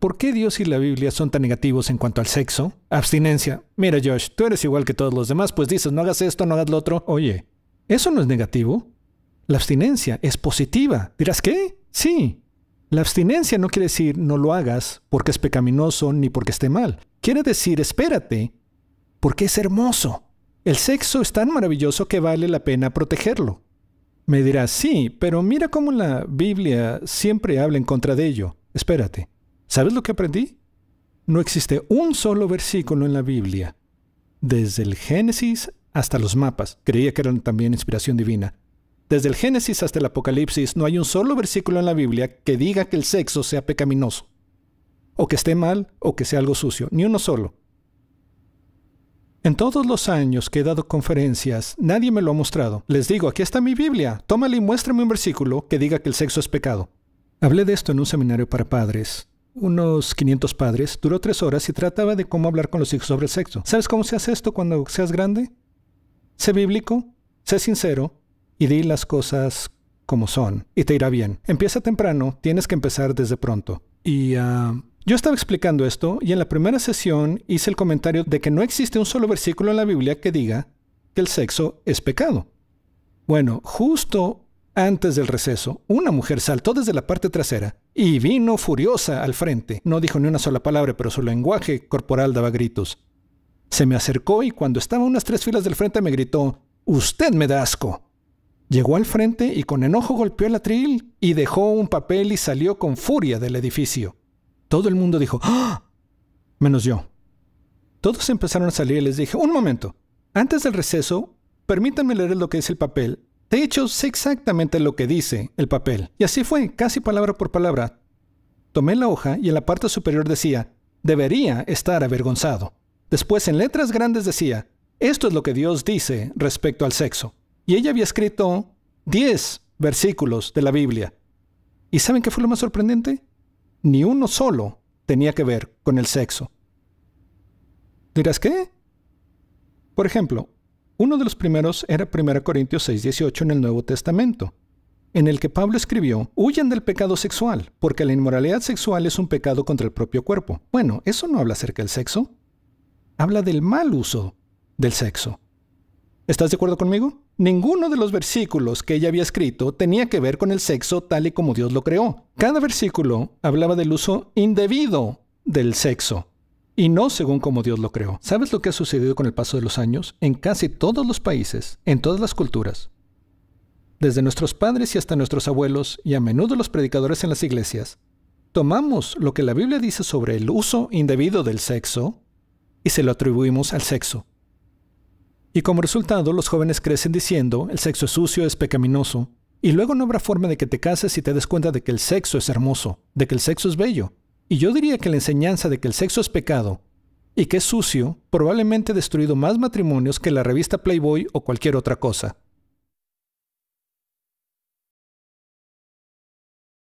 ¿Por qué Dios y la Biblia son tan negativos en cuanto al sexo? Abstinencia. Mira Josh, tú eres igual que todos los demás, pues dices no hagas esto, no hagas lo otro. Oye, ¿eso no es negativo? La abstinencia es positiva. Dirás, ¿qué? Sí. La abstinencia no quiere decir no lo hagas porque es pecaminoso ni porque esté mal. Quiere decir espérate porque es hermoso. El sexo es tan maravilloso que vale la pena protegerlo. Me dirás, sí, pero mira cómo la Biblia siempre habla en contra de ello. Espérate. ¿Sabes lo que aprendí? No existe un solo versículo en la Biblia, desde el Génesis hasta los mapas, creía que eran también inspiración divina. Desde el Génesis hasta el Apocalipsis no hay un solo versículo en la Biblia que diga que el sexo sea pecaminoso, o que esté mal, o que sea algo sucio, ni uno solo. En todos los años que he dado conferencias, nadie me lo ha mostrado. Les digo, aquí está mi Biblia, tómala y muéstrame un versículo que diga que el sexo es pecado. Hablé de esto en un seminario para padres, unos 500 padres, duró tres horas y trataba de cómo hablar con los hijos sobre el sexo. ¿Sabes cómo se hace esto cuando seas grande? Sé bíblico, sé sincero y di las cosas como son y te irá bien. Empieza temprano, tienes que empezar desde pronto. Y ah, yo estaba explicando esto y en la primera sesión hice el comentario de que no existe un solo versículo en la Biblia que diga que el sexo es pecado. Bueno, justo antes del receso, una mujer saltó desde la parte trasera y vino furiosa al frente. No dijo ni una sola palabra, pero su lenguaje corporal daba gritos. Se me acercó y cuando estaba a unas tres filas del frente me gritó, Usted me da asco. Llegó al frente y con enojo golpeó el atril y dejó un papel y salió con furia del edificio. Todo el mundo dijo, ¡Ah! menos yo. Todos empezaron a salir y les dije, un momento, antes del receso, permítanme leer lo que dice el papel de hecho, sé exactamente lo que dice el papel. Y así fue, casi palabra por palabra. Tomé la hoja y en la parte superior decía, debería estar avergonzado. Después en letras grandes decía, esto es lo que Dios dice respecto al sexo. Y ella había escrito 10 versículos de la Biblia. ¿Y saben qué fue lo más sorprendente? Ni uno solo tenía que ver con el sexo. ¿Dirás qué? Por ejemplo, uno de los primeros era 1 Corintios 6:18 en el Nuevo Testamento, en el que Pablo escribió, huyan del pecado sexual, porque la inmoralidad sexual es un pecado contra el propio cuerpo. Bueno, eso no habla acerca del sexo, habla del mal uso del sexo. ¿Estás de acuerdo conmigo? Ninguno de los versículos que ella había escrito tenía que ver con el sexo tal y como Dios lo creó. Cada versículo hablaba del uso indebido del sexo y no según como Dios lo creó. ¿Sabes lo que ha sucedido con el paso de los años? En casi todos los países, en todas las culturas. Desde nuestros padres y hasta nuestros abuelos, y a menudo los predicadores en las iglesias, tomamos lo que la Biblia dice sobre el uso indebido del sexo y se lo atribuimos al sexo. Y como resultado, los jóvenes crecen diciendo, el sexo es sucio, es pecaminoso, y luego no habrá forma de que te cases y te des cuenta de que el sexo es hermoso, de que el sexo es bello, y yo diría que la enseñanza de que el sexo es pecado y que es sucio probablemente ha destruido más matrimonios que la revista Playboy o cualquier otra cosa.